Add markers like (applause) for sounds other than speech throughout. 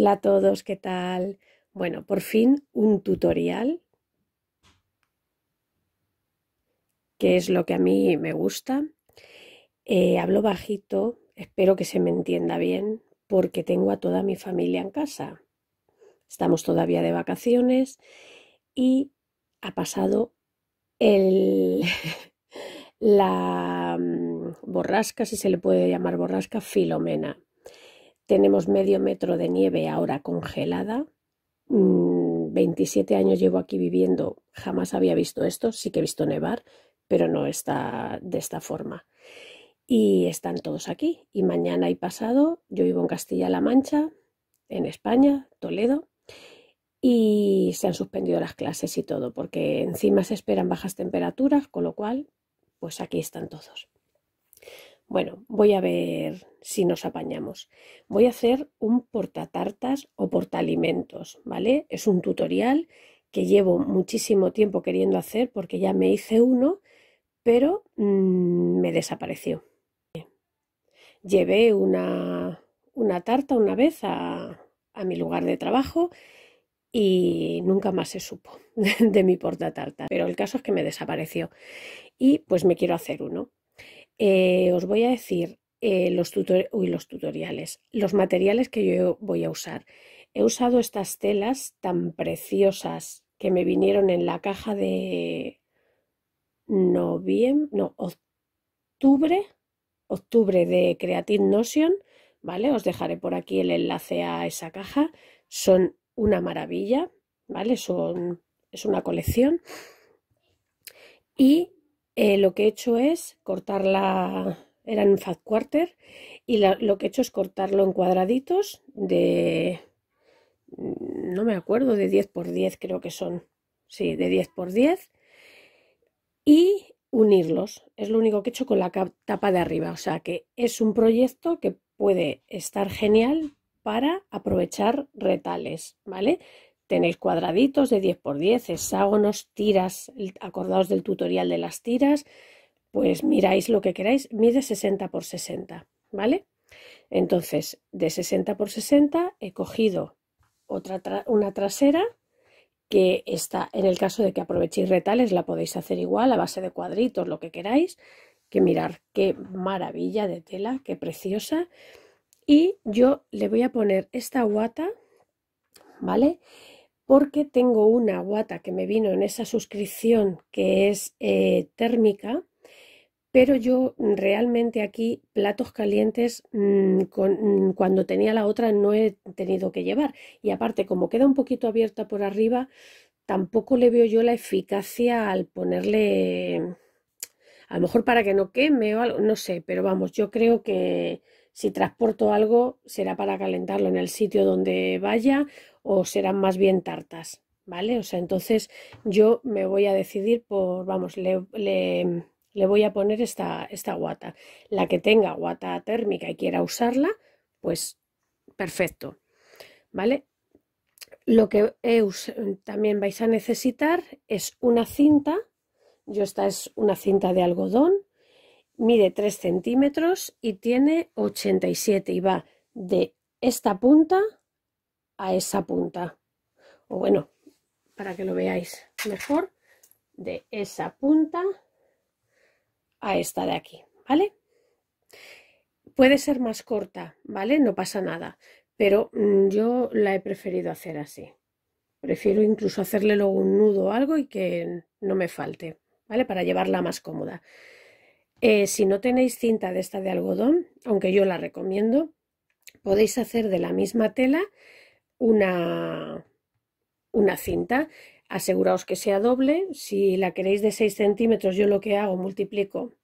Hola a todos, ¿qué tal? Bueno, por fin un tutorial, que es lo que a mí me gusta. Eh, hablo bajito, espero que se me entienda bien, porque tengo a toda mi familia en casa. Estamos todavía de vacaciones y ha pasado el, (laughs) la mm, borrasca, si se le puede llamar borrasca, Filomena tenemos medio metro de nieve ahora congelada. 27 mm, años llevo aquí viviendo, jamás había visto esto, sí que he visto nevar, pero no está de esta forma. Y están todos aquí. Y mañana y pasado, yo vivo en Castilla-La Mancha, en España, Toledo, y se han suspendido las clases y todo, porque encima se esperan bajas temperaturas, con lo cual, pues aquí están todos. Bueno, voy a ver si nos apañamos. Voy a hacer un portatartas o alimentos, ¿vale? Es un tutorial que llevo muchísimo tiempo queriendo hacer porque ya me hice uno, pero mm, me desapareció. Llevé una, una tarta una vez a, a mi lugar de trabajo y nunca más se supo (laughs) de mi tarta. Pero el caso es que me desapareció y pues me quiero hacer uno. Eh, os voy a decir eh, los, los tutoriales, los materiales que yo voy a usar. He usado estas telas tan preciosas que me vinieron en la caja de noviembre, no, octubre, octubre de Creative Notion, ¿vale? Os dejaré por aquí el enlace a esa caja. Son una maravilla, ¿vale? Son, es una colección. Y eh, lo que he hecho es cortarla, era un fat quarter, y lo que he hecho es cortarlo en cuadraditos de, mm, no me acuerdo, de 10 por 10 creo que son, sí, de 10 por 10, y unirlos. Es lo único que he hecho con la tapa de arriba, o sea que es un proyecto que puede estar genial para aprovechar retales, ¿vale? Tenéis cuadraditos de 10 por 10, hexágonos, tiras, acordaos del tutorial de las tiras, pues miráis lo que queráis, mide 60 por 60, ¿vale? Entonces, de 60 por 60 he cogido otra una trasera que está, en el caso de que aprovechéis retales, la podéis hacer igual a base de cuadritos, lo que queráis, que mirar qué maravilla de tela, qué preciosa. Y yo le voy a poner esta guata, ¿vale? porque tengo una guata que me vino en esa suscripción que es eh, térmica, pero yo realmente aquí platos calientes mm, mm, cuando tenía la otra no he tenido que llevar. Y aparte, como queda un poquito abierta por arriba, tampoco le veo yo la eficacia al ponerle, a lo mejor para que no queme o algo, no sé, pero vamos, yo creo que si transporto algo será para calentarlo en el sitio donde vaya o serán más bien tartas, ¿vale? O sea, entonces yo me voy a decidir por, vamos, le, voy a poner esta, esta guata. La que tenga guata térmica y quiera usarla, pues perfecto, ¿vale? Lo que también vais a necesitar es una cinta, yo esta es una cinta de algodón, mide 3 centímetros y tiene 87 y va de esta punta esa punta. O bueno, para que lo veáis mejor, de esa punta a esta de aquí, ¿vale? Puede ser más corta, ¿vale? No pasa nada, pero mm, yo la he preferido hacer así. Prefiero incluso hacerle luego un nudo o algo y que no me falte, ¿vale? Para llevarla más cómoda. Eh, si no tenéis cinta de esta de algodón, aunque yo la recomiendo, podéis hacer de la misma tela una, cinta. Aseguraos que sea doble. Si la queréis de 6 centímetros, yo lo que hago, multiplico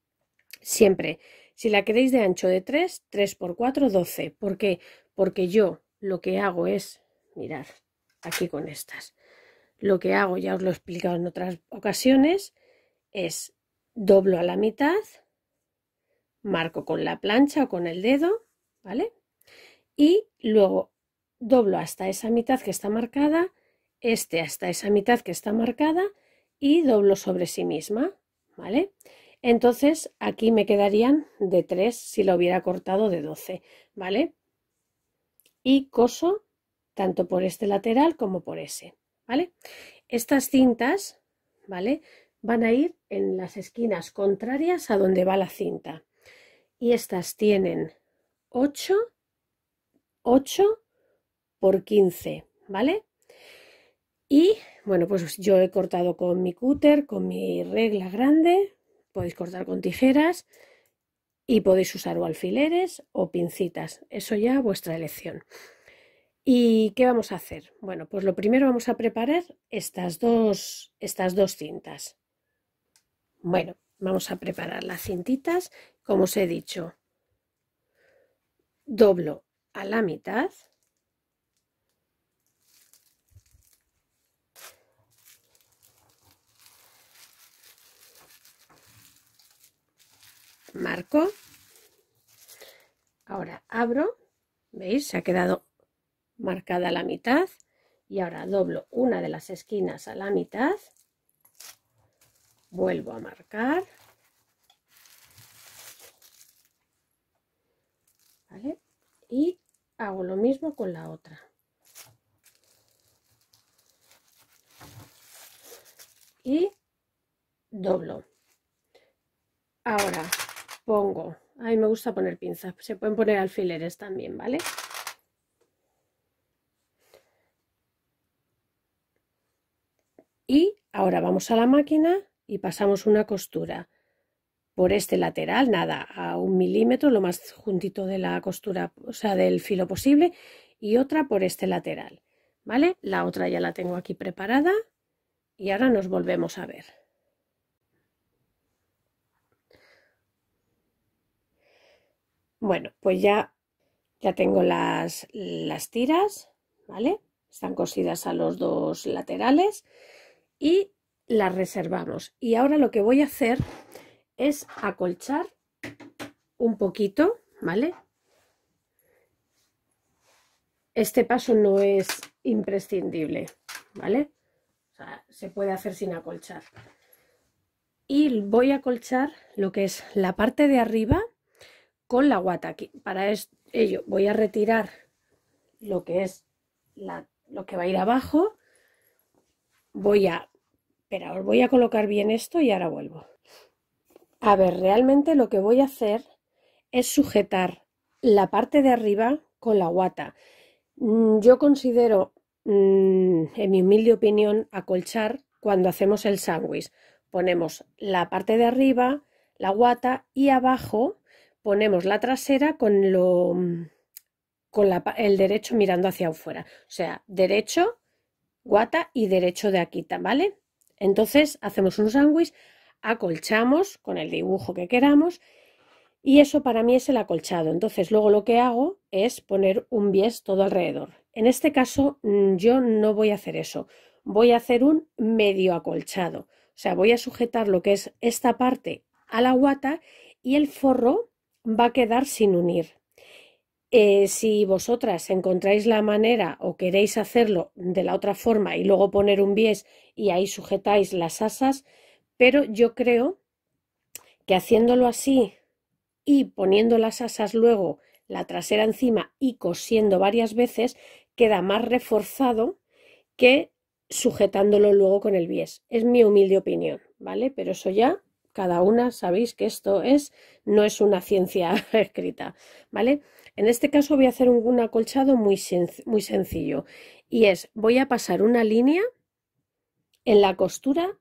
siempre. Si la queréis de ancho de 3, 3 por 4, 12. ¿Por Porque yo lo que hago es, mirad aquí con estas, lo que hago, ya os lo he explicado en otras ocasiones, es doblo a la mitad, marco con la plancha o con el dedo, ¿vale? Y luego doblo hasta esa mitad que está marcada, este hasta esa mitad que está marcada y doblo sobre sí misma, ¿vale? Entonces aquí me quedarían de 3 si lo hubiera cortado de 12, ¿vale? Y coso tanto por este lateral como por ese, ¿vale? Estas cintas, ¿vale? Van a ir en las esquinas contrarias a donde va la cinta. Y estas tienen 8, 8 15, ¿vale? Y bueno, pues yo he cortado con mi cúter, con mi regla grande, podéis cortar con tijeras y podéis usar o alfileres o pincitas, eso ya vuestra elección. ¿Y qué vamos a hacer? Bueno, pues lo primero vamos a preparar estas dos, estas dos cintas. Bueno, vamos a preparar las cintitas, como os he dicho, doblo a la mitad marco. Ahora abro, ¿veis? Se ha quedado marcada la mitad y ahora doblo una de las esquinas a la mitad, vuelvo a marcar, Y hago lo mismo con la otra. Y doblo. Ahora pongo? A me gusta poner pinzas, se pueden poner alfileres también, ¿vale? Y ahora vamos a la máquina y pasamos una costura por este lateral, nada, a un milímetro, lo más juntito de la costura, o sea, del filo posible, y otra por este lateral, ¿vale? La otra ya la tengo aquí preparada y ahora nos volvemos a ver. Bueno, pues ya, ya tengo las, las tiras, ¿vale? Están cosidas a los dos laterales y las reservamos. Y ahora lo que voy a hacer es acolchar un poquito, ¿vale? Este paso no es imprescindible, ¿vale? O sea, se puede hacer sin acolchar. Y voy a acolchar lo que es la parte de arriba con la guata. Aquí, para ello voy a retirar lo que es lo que va a ir abajo. Voy a... pero os voy a colocar bien esto y ahora vuelvo. A ver, realmente lo que voy a hacer es sujetar la parte de arriba con la guata. Mm, yo considero, mm, en mi humilde opinión, acolchar cuando hacemos el sándwich. Ponemos la parte de arriba, la guata y abajo ponemos la trasera con lo con el derecho mirando hacia afuera. O sea, derecho, guata y derecho de aquí. ¿vale? Entonces hacemos un sándwich, acolchamos con el dibujo que queramos y eso para mí es el acolchado. Entonces luego lo que hago es poner un bies todo alrededor. En este caso mm, yo no voy a hacer eso, voy a hacer un medio acolchado. O sea, voy a sujetar lo que es esta parte a la guata y el forro va a quedar sin unir. Eh, si vosotras encontráis la manera o queréis hacerlo de la otra forma y luego poner un bies y ahí sujetáis las asas, pero yo creo que haciéndolo así y poniendo las asas luego la trasera encima y cosiendo varias veces queda más reforzado que sujetándolo luego con el bies. Es mi humilde opinión, ¿vale? Pero eso ya cada una sabéis que esto es, no es una ciencia (laughs) escrita, ¿vale? En este caso voy a hacer un, acolchado muy, muy sencillo y es, voy a pasar una línea en la costura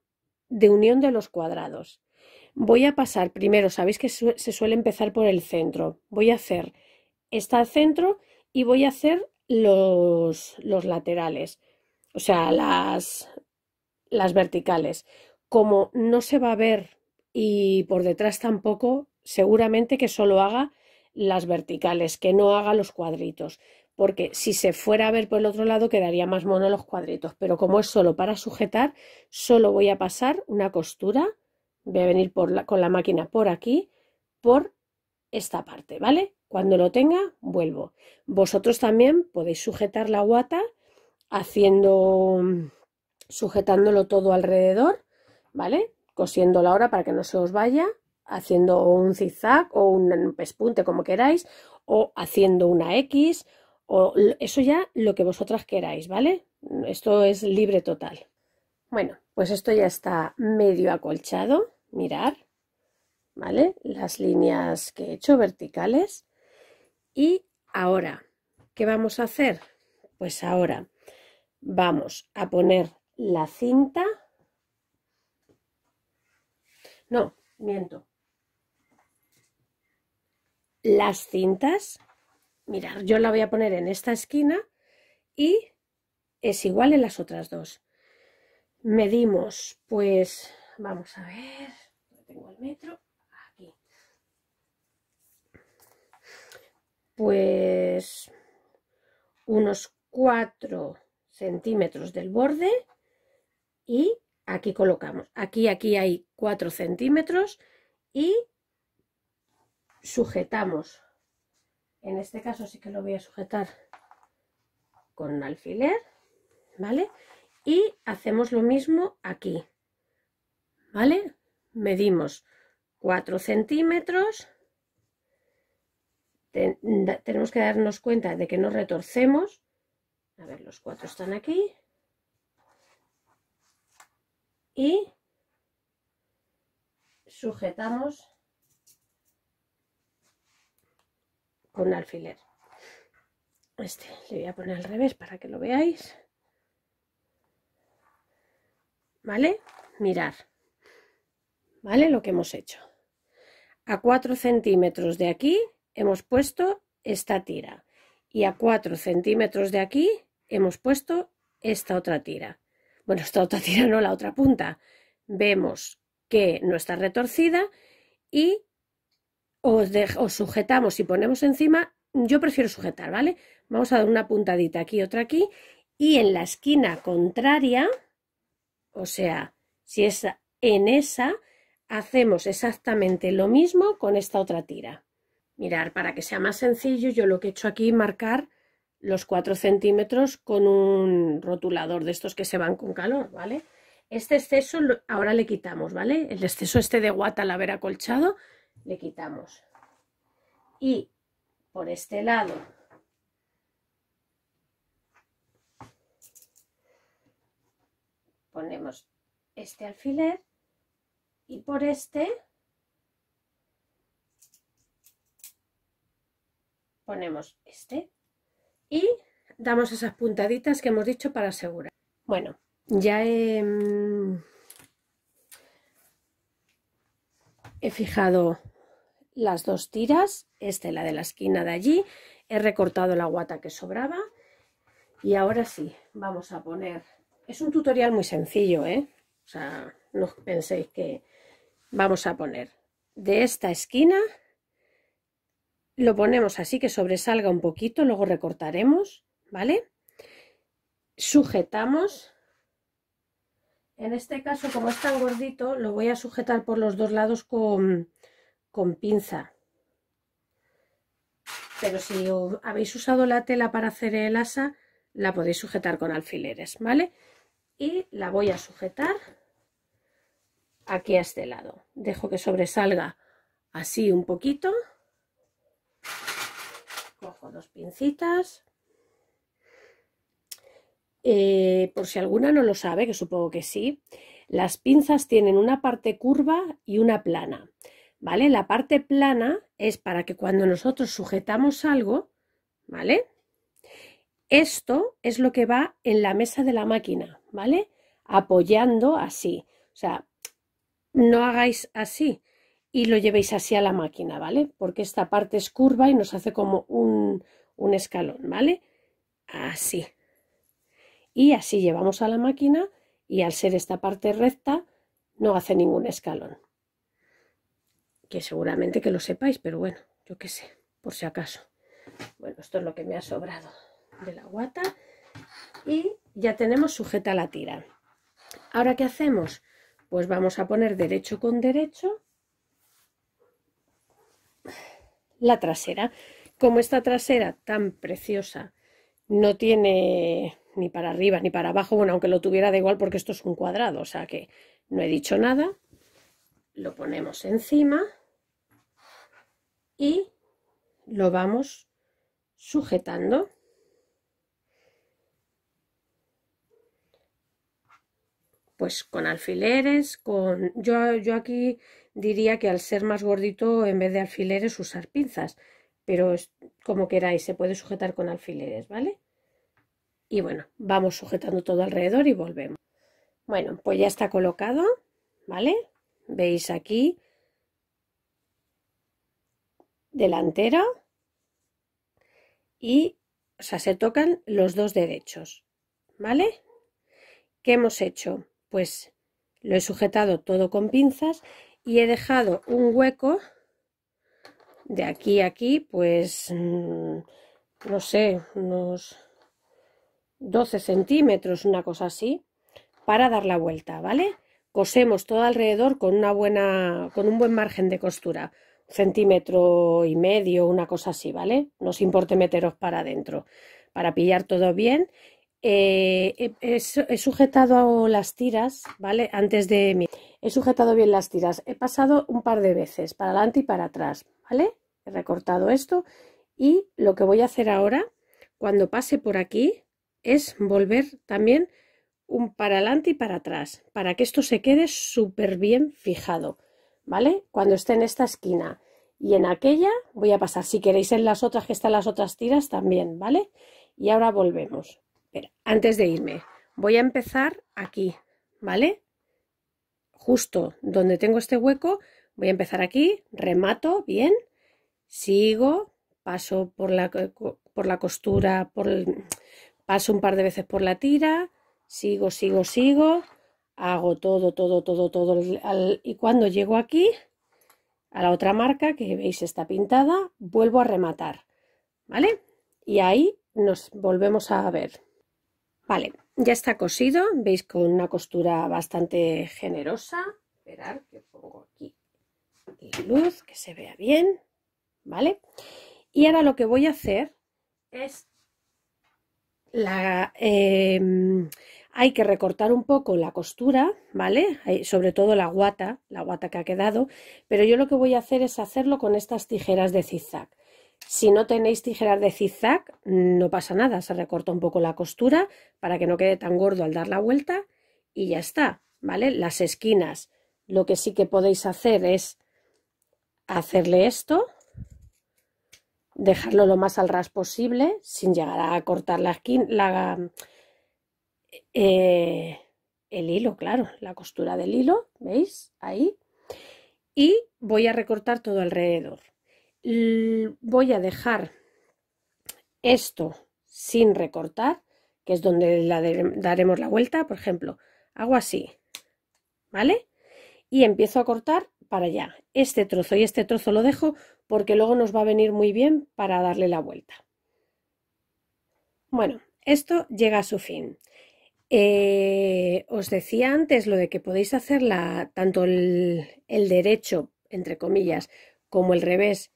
de unión de los cuadrados. Voy a pasar primero, sabéis que se suele empezar por el centro, voy a hacer esta al centro y voy a hacer los, los laterales, o sea, las, las verticales como no se va a ver y por detrás tampoco, seguramente que solo haga las verticales, que no haga los cuadritos, porque si se fuera a ver por el otro lado quedaría más mono los cuadritos, pero como es solo para sujetar, solo voy a pasar una costura, voy a venir con la máquina por aquí, por esta parte, ¿vale? Cuando lo tenga, vuelvo. Vosotros también podéis sujetar la guata haciendo, sujetándolo todo alrededor, ¿vale? cosiendo la hora para que no se os vaya, haciendo un zigzag o un pespunte como queráis, o haciendo una X, o eso ya lo que vosotras queráis, ¿vale? Esto es libre total. Bueno, pues esto ya está medio acolchado, mirar, ¿vale? Las líneas que he hecho verticales. Y ahora, ¿qué vamos a hacer? Pues ahora vamos a poner la cinta no, miento. Las cintas, mirad, yo la voy a poner en esta esquina y es igual en las otras dos. Medimos, pues, vamos a ver, tengo el metro, aquí. Pues unos 4 centímetros del borde y aquí colocamos, aquí, aquí hay 4 centímetros y sujetamos, en este caso sí que lo voy a sujetar con alfiler, ¿vale? Y hacemos lo mismo aquí, ¿vale? Medimos 4 centímetros, tenemos que darnos cuenta de que no retorcemos, a ver, los cuatro están aquí, y sujetamos con alfiler. Este le voy a poner al revés para que lo veáis. ¿Vale? Mirar. ¿Vale? Lo que hemos hecho. A 4 centímetros de aquí hemos puesto esta tira. Y a 4 centímetros de aquí hemos puesto esta otra tira bueno, esta otra tira no, la otra punta, vemos que no está retorcida y os, sujetamos y ponemos encima, yo prefiero sujetar, ¿vale? Vamos a dar una puntadita aquí, otra aquí, y en la esquina contraria, o sea, si es en esa, hacemos exactamente lo mismo con esta otra tira. Mirar, para que sea más sencillo, yo lo que he hecho aquí marcar los 4 centímetros con un rotulador de estos que se van con calor, ¿vale? Este exceso ahora le quitamos, ¿vale? El exceso este de guata al haber acolchado le quitamos. Y por este lado ponemos este alfiler y por este ponemos este y damos esas puntaditas que hemos dicho para asegurar. Bueno, ya he, mm, fijado las dos tiras, esta es la de la esquina de allí, he recortado la guata que sobraba y ahora sí, vamos a poner, es un tutorial muy sencillo, ¿eh? o sea, no penséis que vamos a poner de esta esquina lo ponemos así que sobresalga un poquito, luego recortaremos, ¿vale? Sujetamos. En este caso, como es tan gordito, lo voy a sujetar por los dos lados con, con pinza. Pero si habéis usado la tela para hacer el asa, la podéis sujetar con alfileres, ¿vale? Y la voy a sujetar aquí a este lado. Dejo que sobresalga así un poquito dos pincitas. Eh, por si alguna no lo sabe, que supongo que sí, las pinzas tienen una parte curva y una plana. ¿Vale? La parte plana es para que cuando nosotros sujetamos algo, ¿vale? Esto es lo que va en la mesa de la máquina, ¿vale? Apoyando así. O sea, no hagáis así, y lo llevéis así a la máquina, ¿vale? Porque esta parte es curva y nos hace como un, un escalón, ¿vale? Así. Y así llevamos a la máquina y al ser esta parte recta no hace ningún escalón. Que seguramente que lo sepáis, pero bueno, yo qué sé, por si acaso. Bueno, esto es lo que me ha sobrado de la guata y ya tenemos sujeta la tira. Ahora, ¿qué hacemos? Pues vamos a poner derecho con derecho la trasera. Como esta trasera tan preciosa no tiene ni para arriba ni para abajo, bueno, aunque lo tuviera da igual porque esto es un cuadrado, o sea que no he dicho nada, lo ponemos encima y lo vamos sujetando. Pues con alfileres, con... Yo, yo aquí diría que al ser más gordito, en vez de alfileres, usar pinzas. Pero es como queráis, se puede sujetar con alfileres, ¿vale? Y bueno, vamos sujetando todo alrededor y volvemos. Bueno, pues ya está colocado, ¿vale? Veis aquí, delantera y, o se tocan los dos derechos, ¿vale? ¿Qué hemos hecho? Pues lo he sujetado todo con pinzas y he dejado un hueco de aquí a aquí, pues mm, no sé, unos 12 centímetros, una cosa así, para dar la vuelta, ¿vale? Cosemos todo alrededor con una buena, con un buen margen de costura, centímetro y medio, una cosa así, ¿vale? No os importe meteros para adentro, para pillar todo bien eh, he, sujetado las tiras, ¿vale? Antes de mí. He sujetado bien las tiras. He pasado un par de veces, para adelante y para atrás, ¿vale? He recortado esto y lo que voy a hacer ahora, cuando pase por aquí, es volver también un para adelante y para atrás, para que esto se quede súper bien fijado, ¿vale? Cuando esté en esta esquina y en aquella voy a pasar, si queréis en las otras que están las otras tiras también, ¿vale? Y ahora volvemos antes de irme, voy a empezar aquí, ¿vale? Justo donde tengo este hueco, voy a empezar aquí, remato, bien, sigo, paso por la, por la costura, paso un par de veces por la tira, sigo, sigo, sigo, hago todo, todo, todo, todo, y cuando llego aquí, a la otra marca que veis está pintada, vuelvo a rematar, ¿vale? Y ahí nos volvemos a ver. Vale, ya está cosido, veis con una costura bastante generosa. Esperar que pongo aquí la luz, que se vea bien, ¿vale? Y ahora lo que voy a hacer es em, hay que recortar un poco la costura, ¿vale? Sobre todo la guata, la guata que ha quedado, pero yo lo que voy a hacer es hacerlo con estas tijeras de zigzag. Si no tenéis tijeras de zigzag, no pasa nada, se recorta un poco la costura para que no quede tan gordo al dar la vuelta y ya está, ¿vale? Las esquinas, lo que sí que podéis hacer es hacerle esto, dejarlo lo más al ras posible sin llegar a cortar la eh, el hilo, claro, la costura del hilo, ¿veis? Ahí. Y voy a recortar todo alrededor voy a dejar esto sin recortar, que es donde daremos la vuelta, por ejemplo, hago así, ¿vale? Y empiezo a cortar para allá. Este trozo y este trozo lo dejo porque luego nos va a venir muy bien para darle la vuelta. Bueno, esto llega a su fin. Eh, os decía antes lo de que podéis hacer tanto el derecho, entre comillas, como el revés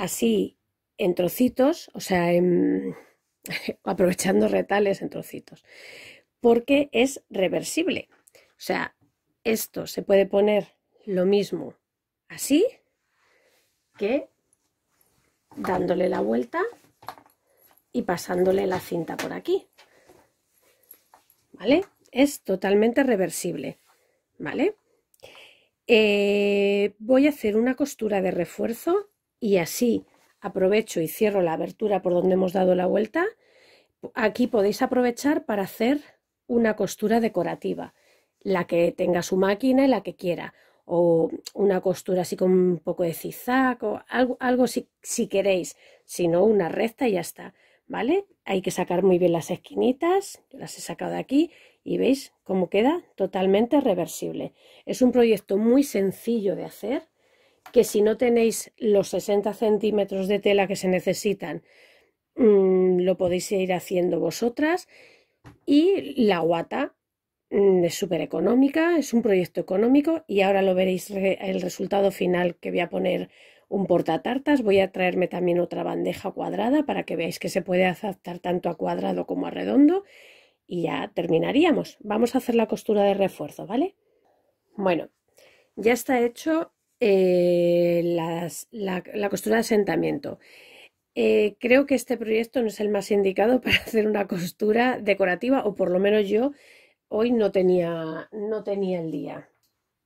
así en trocitos, o sea, (laughs) aprovechando retales en trocitos, porque es reversible. O sea, esto se puede poner lo mismo así que dándole la vuelta y pasándole la cinta por aquí. ¿Vale? Es totalmente reversible. ¿Vale? Eh, voy a hacer una costura de refuerzo y así aprovecho y cierro la abertura por donde hemos dado la vuelta. Aquí podéis aprovechar para hacer una costura decorativa, la que tenga su máquina y la que quiera, o una costura así con un poco de zigzag, o algo, algo si, queréis, si no, una recta y ya está. ¿Vale? Hay que sacar muy bien las esquinitas, las he sacado de aquí y veis cómo queda totalmente reversible. Es un proyecto muy sencillo de hacer, que si no tenéis los 60 centímetros de tela que se necesitan, mm, lo podéis ir haciendo vosotras. Y la guata mm, es súper económica, es un proyecto económico y ahora lo veréis el resultado final que voy a poner un portatartas. Voy a traerme también otra bandeja cuadrada para que veáis que se puede adaptar tanto a cuadrado como a redondo. Y ya terminaríamos. Vamos a hacer la costura de refuerzo, ¿vale? Bueno, ya está hecho eh, la, costura de asentamiento. Eh, creo que este proyecto no es el más indicado (laughs) para hacer una costura decorativa, o por lo menos yo hoy no tenía, no tenía el día.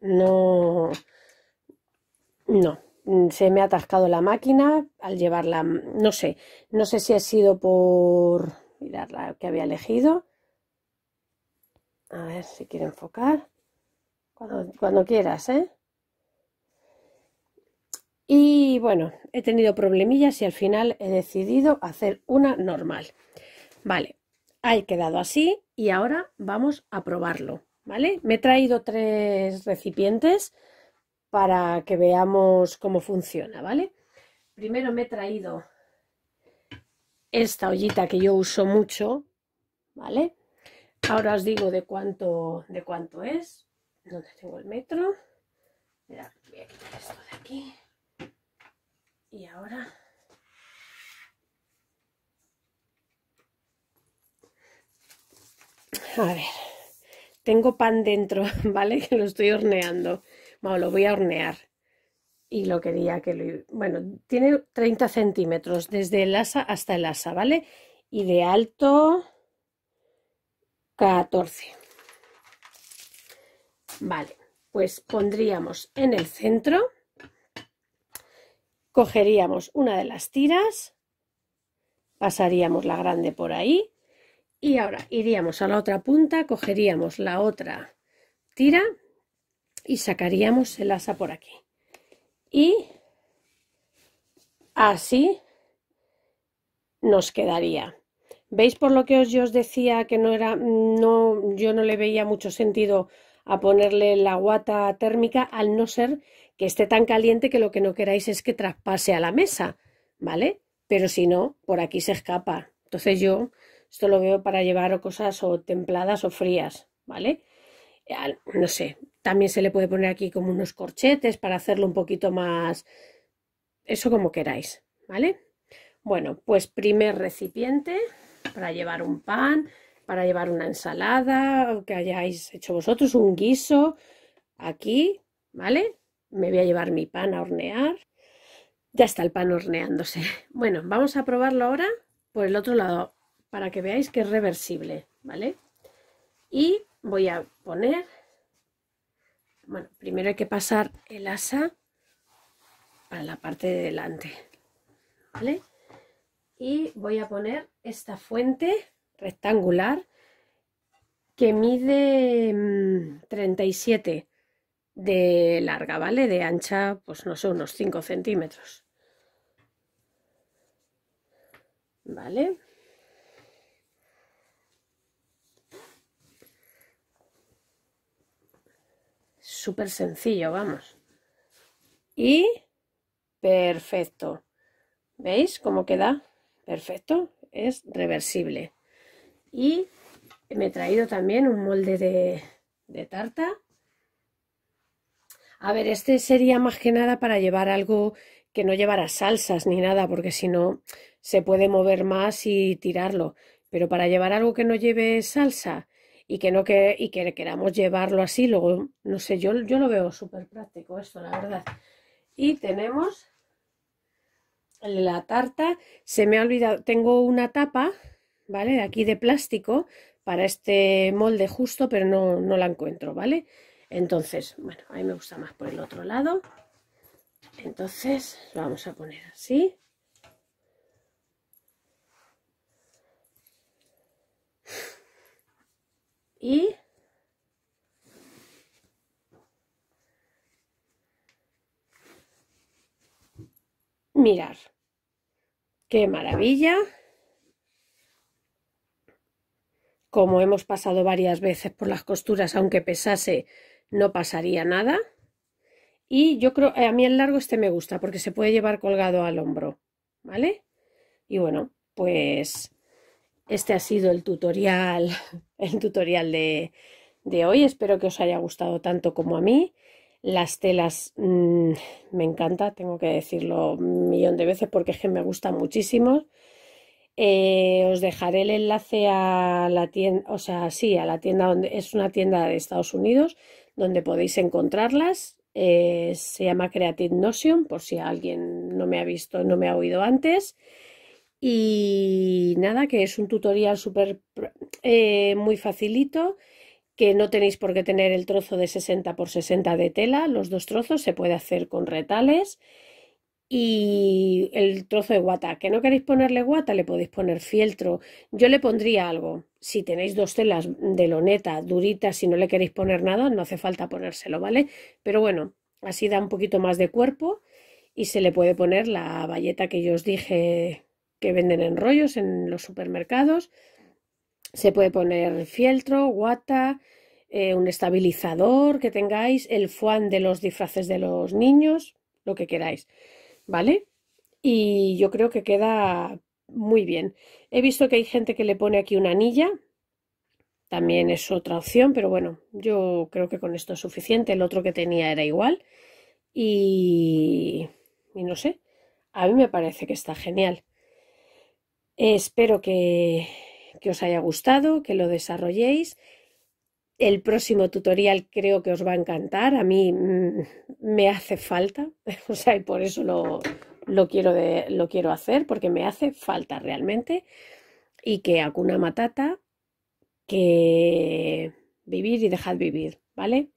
No, no, mm, se me ha atascado la máquina al llevarla, mm, no sé, no sé si ha sido por mirar la que había elegido. A ver si quiere enfocar. Cuando, cuando quieras, ¿eh? Y bueno, he tenido problemillas y al final he decidido hacer una normal. Vale, ha quedado así y ahora vamos a probarlo, ¿vale? Me he traído tres recipientes para que veamos cómo funciona, ¿vale? Primero me he traído esta ollita que yo uso mucho, ¿vale? Ahora os digo de cuánto, de cuánto es. ¿Dónde tengo el metro? voy a quitar esto de aquí y ahora a ver tengo pan dentro (laughs) vale que lo estoy horneando bueno lo voy a hornear y lo quería que lo bueno tiene 30 centímetros desde el asa hasta el asa vale y de alto 14 vale pues pondríamos en el centro cogeríamos una de las tiras, pasaríamos la grande por ahí y ahora iríamos a la otra punta, cogeríamos la otra tira y sacaríamos el asa por aquí. Y así nos quedaría. ¿Veis por lo que os, yo os decía que no era, no, yo no le veía mucho sentido a ponerle la guata térmica al no ser que esté tan caliente que lo que no queráis es que traspase a la mesa, ¿vale? Pero si no, por aquí se escapa. Entonces yo esto lo veo para llevar cosas o templadas o frías, ¿vale? No sé, también se le puede poner aquí como unos corchetes para hacerlo un poquito más, eso como queráis, ¿vale? Bueno, pues primer recipiente para llevar un pan, para llevar una ensalada, que hayáis hecho vosotros, un guiso, aquí, ¿vale? me voy a llevar mi pan a hornear. Ya está el pan horneándose. (laughs) Bueno, vamos a probarlo ahora por el otro lado para que veáis que es reversible, ¿vale? Y voy a poner, bueno, primero hay que pasar el asa a la parte de delante, ¿vale? Y voy a poner esta fuente rectangular que mide 37 mm, de larga, ¿vale? De ancha, pues no sé, unos 5 centímetros. ¿Vale? Súper sencillo, vamos. Y perfecto. ¿Veis cómo queda? Perfecto. Es reversible. Y me he traído también un molde de, de tarta a ver, este sería más que nada para llevar algo que no llevara salsas ni nada, porque si no se puede mover más y tirarlo. Pero para llevar algo que no lleve salsa y que no que, y queramos llevarlo así, luego, no sé, yo, yo lo veo súper práctico esto, la verdad. Y tenemos la tarta. Se me ha olvidado, tengo una tapa, ¿vale? Aquí de plástico para este molde justo, pero no, no la encuentro, ¿vale? vale entonces, bueno, a mí me gusta más por el otro lado. Entonces, lo vamos a poner así. Y... Mirar. ¡Qué maravilla! Como hemos pasado varias veces por las costuras, aunque pesase no pasaría nada. Y yo creo, eh, a mí el largo este me gusta porque se puede llevar colgado al hombro, ¿vale? Y bueno, pues este ha sido el tutorial, (laughs) el tutorial de, de hoy. Espero que os haya gustado tanto como a mí. Las telas mm, me encanta, tengo que decirlo un millón de veces porque es que me gusta muchísimo. Eh, os dejaré el enlace a la tienda, o sea, sí, a la tienda donde es una tienda de Estados Unidos donde podéis encontrarlas. Eh, se llama Creative Notion, por si alguien no me ha visto, no me ha oído antes. Y nada, que es un tutorial súper eh, muy facilito, que no tenéis por qué tener el trozo de 60 x 60 de tela, los dos trozos se puede hacer con retales y el trozo de guata. Que no queréis ponerle guata, le podéis poner fieltro. Yo le pondría algo, si tenéis dos telas de loneta duritas, si no le queréis poner nada, no hace falta ponérselo, ¿vale? Pero bueno, así da un poquito más de cuerpo y se le puede poner la valleta que yo os dije que venden en rollos en los supermercados. Se puede poner fieltro, guata, eh, un estabilizador que tengáis, el fuan de los disfraces de los niños, lo que queráis, ¿vale? Y yo creo que queda muy bien. He visto que hay gente que le pone aquí una anilla. También es otra opción, pero bueno, yo creo que con esto es suficiente. El otro que tenía era igual. Y, no sé, a mí me parece que está genial. Espero que, que os haya gustado, que lo desarrolléis. El próximo tutorial creo que os va a encantar. A mí mm, me hace falta, (laughs) o sea, y por eso lo, lo quiero, lo quiero hacer porque me hace falta realmente. Y que Hakuna Matata, que vivir y dejad vivir, ¿vale?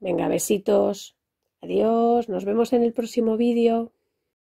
Venga, besitos. Adiós, nos vemos en el próximo vídeo.